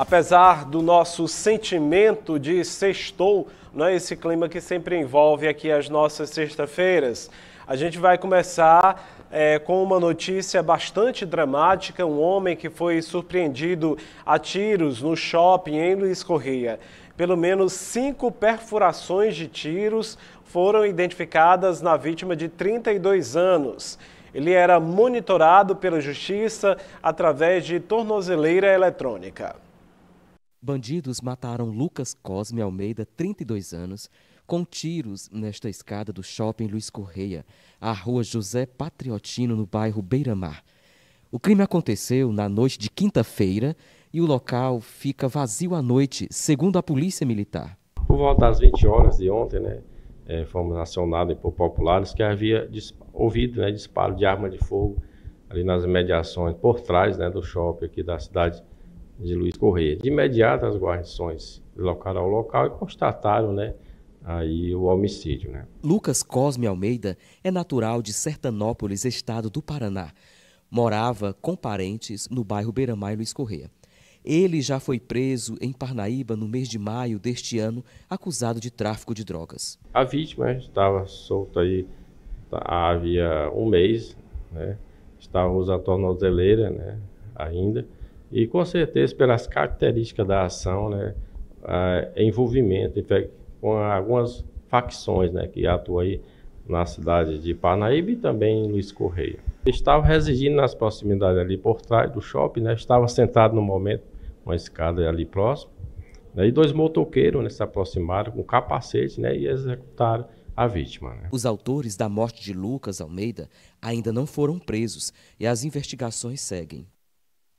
Apesar do nosso sentimento de sextou, é esse clima que sempre envolve aqui as nossas sexta-feiras, a gente vai começar é, com uma notícia bastante dramática: um homem que foi surpreendido a tiros no shopping em Luiz Correia. Pelo menos cinco perfurações de tiros foram identificadas na vítima de 32 anos. Ele era monitorado pela justiça através de tornozeleira eletrônica. Bandidos mataram Lucas Cosme Almeida, 32 anos, com tiros nesta escada do shopping Luiz Correia, à rua José Patriotino, no bairro Beiramar. O crime aconteceu na noite de quinta-feira e o local fica vazio à noite, segundo a Polícia Militar. Por volta das 20 horas de ontem, né, é, fomos acionados por populares que havia ouvido né, disparo de arma de fogo ali nas imediações, por trás né, do shopping aqui da cidade de Luiz Correia. De imediato, as guarnições deslocaram ao local e constataram, né, aí o homicídio, né? Lucas Cosme Almeida é natural de Sertanópolis, estado do Paraná. Morava com parentes no bairro Beiramar Luiz Correia. Ele já foi preso em Parnaíba no mês de maio deste ano, acusado de tráfico de drogas. A vítima estava solta aí tá, havia um mês, né? Estávamos à tornozeleira, né? Ainda e com certeza, pelas características da ação, né, é envolvimento com algumas facções né, que atuam aí na cidade de Parnaíba e também em Luiz Correia. Estava residindo nas proximidades ali por trás do shopping, né, estava sentado no momento, uma escada ali próximo, né, e dois motoqueiros né, se aproximaram com capacete né, e executaram a vítima. Né? Os autores da morte de Lucas Almeida ainda não foram presos e as investigações seguem.